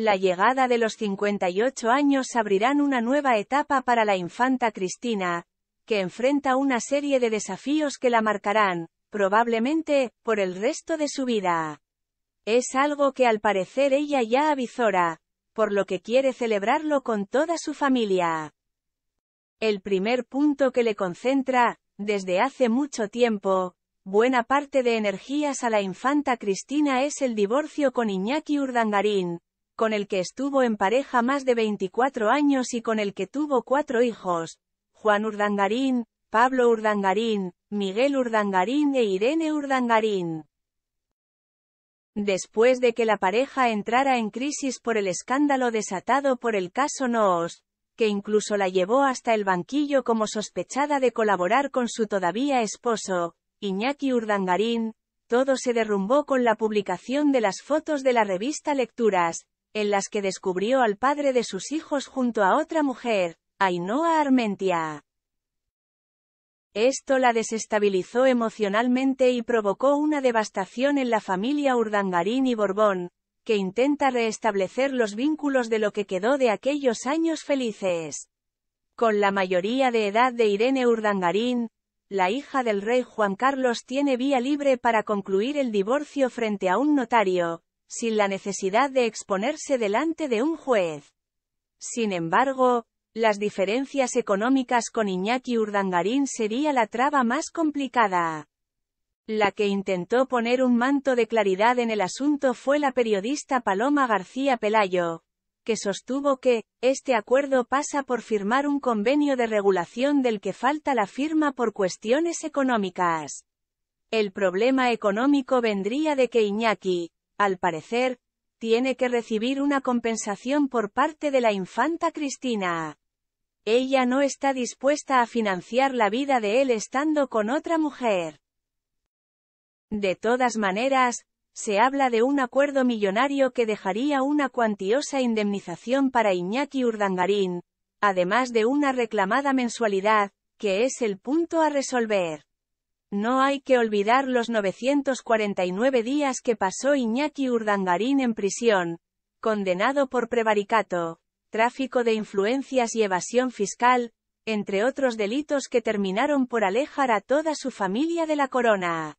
La llegada de los 58 años abrirán una nueva etapa para la infanta Cristina, que enfrenta una serie de desafíos que la marcarán, probablemente, por el resto de su vida. Es algo que al parecer ella ya avizora, por lo que quiere celebrarlo con toda su familia. El primer punto que le concentra, desde hace mucho tiempo, buena parte de energías a la infanta Cristina es el divorcio con Iñaki Urdangarín, con el que estuvo en pareja más de 24 años y con el que tuvo cuatro hijos, Juan Urdangarín, Pablo Urdangarín, Miguel Urdangarín e Irene Urdangarín. Después de que la pareja entrara en crisis por el escándalo desatado por el caso Noos, que incluso la llevó hasta el banquillo como sospechada de colaborar con su todavía esposo, Iñaki Urdangarín, todo se derrumbó con la publicación de las fotos de la revista Lecturas, en las que descubrió al padre de sus hijos junto a otra mujer, Ainhoa Armentia. Esto la desestabilizó emocionalmente y provocó una devastación en la familia Urdangarín y Borbón, que intenta reestablecer los vínculos de lo que quedó de aquellos años felices. Con la mayoría de edad de Irene Urdangarín, la hija del rey Juan Carlos tiene vía libre para concluir el divorcio frente a un notario, sin la necesidad de exponerse delante de un juez. Sin embargo, las diferencias económicas con Iñaki Urdangarín sería la traba más complicada. La que intentó poner un manto de claridad en el asunto fue la periodista Paloma García Pelayo, que sostuvo que, este acuerdo pasa por firmar un convenio de regulación del que falta la firma por cuestiones económicas. El problema económico vendría de que Iñaki, al parecer, tiene que recibir una compensación por parte de la infanta Cristina. Ella no está dispuesta a financiar la vida de él estando con otra mujer. De todas maneras, se habla de un acuerdo millonario que dejaría una cuantiosa indemnización para Iñaki Urdangarín, además de una reclamada mensualidad, que es el punto a resolver. No hay que olvidar los 949 días que pasó Iñaki Urdangarín en prisión, condenado por prevaricato, tráfico de influencias y evasión fiscal, entre otros delitos que terminaron por alejar a toda su familia de la corona.